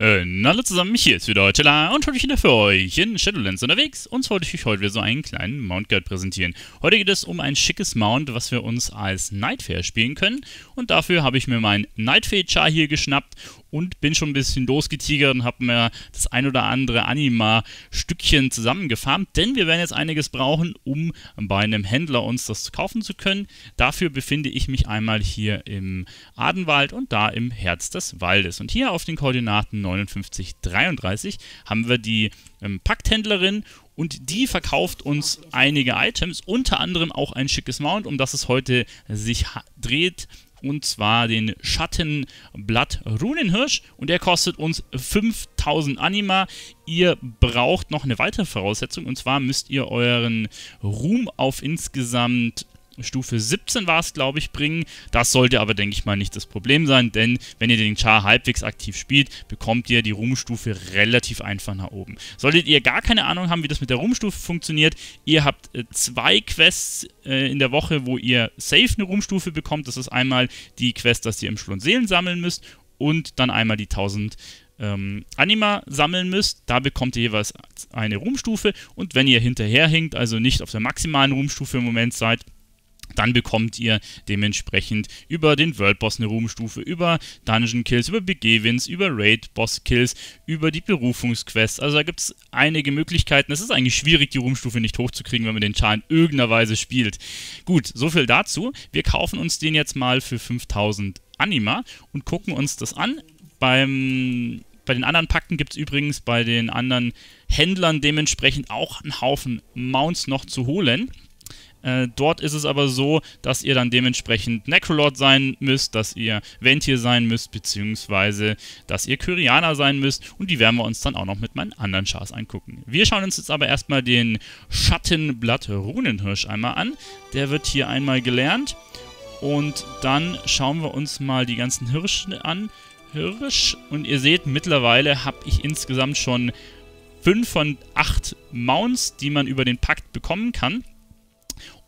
Äh, hallo zusammen, hier ist wieder Tilla und heute wieder für euch in Shadowlands unterwegs. Und wollte ich euch heute wieder so einen kleinen Mount Guide präsentieren. Heute geht es um ein schickes Mount, was wir uns als Nightfair spielen können. Und dafür habe ich mir meinen Nightfair Char hier geschnappt und bin schon ein bisschen losgetigert und habe mir das ein oder andere Anima-Stückchen zusammengefarmt, denn wir werden jetzt einiges brauchen, um bei einem Händler uns das kaufen zu können. Dafür befinde ich mich einmal hier im Adenwald und da im Herz des Waldes. Und hier auf den Koordinaten 59, 33 haben wir die ähm, Pakthändlerin und die verkauft uns einige Items, unter anderem auch ein schickes Mount, um das es heute sich dreht und zwar den Schattenblatt Runenhirsch und der kostet uns 5000 Anima. Ihr braucht noch eine weitere Voraussetzung und zwar müsst ihr euren Ruhm auf insgesamt Stufe 17 war es, glaube ich, bringen. Das sollte aber, denke ich mal, nicht das Problem sein, denn wenn ihr den Char halbwegs aktiv spielt, bekommt ihr die Ruhmstufe relativ einfach nach oben. Solltet ihr gar keine Ahnung haben, wie das mit der Ruhmstufe funktioniert, ihr habt äh, zwei Quests äh, in der Woche, wo ihr safe eine Ruhmstufe bekommt. Das ist einmal die Quest, dass ihr im Schlund Seelen sammeln müsst und dann einmal die 1000 ähm, Anima sammeln müsst. Da bekommt ihr jeweils eine Ruhmstufe und wenn ihr hinterherhinkt, also nicht auf der maximalen Ruhmstufe im Moment seid, dann bekommt ihr dementsprechend über den World Boss eine Ruhmstufe, über Dungeon Kills, über Big Events, über Raid Boss Kills, über die Berufungsquests. Also da gibt es einige Möglichkeiten. Es ist eigentlich schwierig, die Ruhmstufe nicht hochzukriegen, wenn man den Char in irgendeiner Weise spielt. Gut, so viel dazu. Wir kaufen uns den jetzt mal für 5000 Anima und gucken uns das an. Beim bei den anderen Pakten gibt es übrigens bei den anderen Händlern dementsprechend auch einen Haufen Mounts noch zu holen. Äh, dort ist es aber so, dass ihr dann dementsprechend Necrolord sein müsst, dass ihr Ventir sein müsst, beziehungsweise dass ihr Kyrianer sein müsst. Und die werden wir uns dann auch noch mit meinen anderen Chars angucken. Wir schauen uns jetzt aber erstmal den Schattenblatt Runenhirsch einmal an. Der wird hier einmal gelernt. Und dann schauen wir uns mal die ganzen Hirsche an. Hirsch. Und ihr seht, mittlerweile habe ich insgesamt schon 5 von 8 Mounts, die man über den Pakt bekommen kann.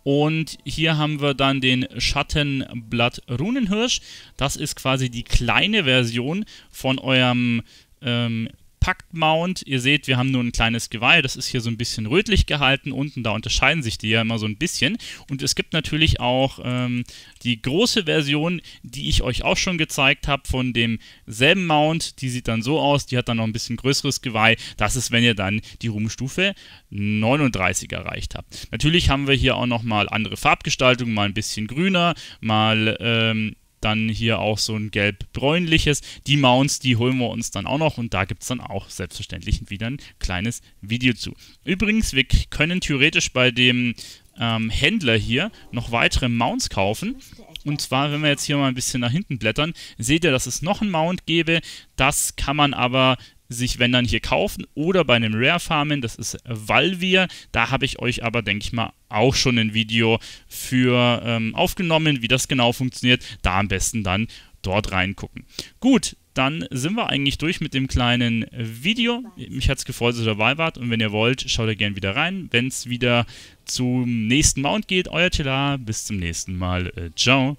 Und hier haben wir dann den Schattenblatt Runenhirsch. Das ist quasi die kleine Version von eurem ähm, Kompakt-Mount. Ihr seht, wir haben nur ein kleines Geweih, das ist hier so ein bisschen rötlich gehalten. Unten da unterscheiden sich die ja immer so ein bisschen. Und es gibt natürlich auch ähm, die große Version, die ich euch auch schon gezeigt habe, von demselben Mount. Die sieht dann so aus, die hat dann noch ein bisschen größeres Geweih. Das ist, wenn ihr dann die Ruhmstufe 39 erreicht habt. Natürlich haben wir hier auch nochmal andere Farbgestaltungen. mal ein bisschen grüner, mal ähm, dann hier auch so ein gelb-bräunliches. Die Mounts, die holen wir uns dann auch noch und da gibt es dann auch selbstverständlich wieder ein kleines Video zu. Übrigens, wir können theoretisch bei dem ähm, Händler hier noch weitere Mounts kaufen. Und zwar, wenn wir jetzt hier mal ein bisschen nach hinten blättern, seht ihr, dass es noch einen Mount gäbe. Das kann man aber sich, wenn dann, hier kaufen oder bei einem Rare Farmen, das ist Valvia. Da habe ich euch aber, denke ich mal, auch schon ein Video für ähm, aufgenommen, wie das genau funktioniert. Da am besten dann dort reingucken. Gut, dann sind wir eigentlich durch mit dem kleinen Video. Mich hat es gefreut, dass ihr dabei wart und wenn ihr wollt, schaut da gerne wieder rein. Wenn es wieder zum nächsten Mount geht, euer Tela, bis zum nächsten Mal. Äh, ciao.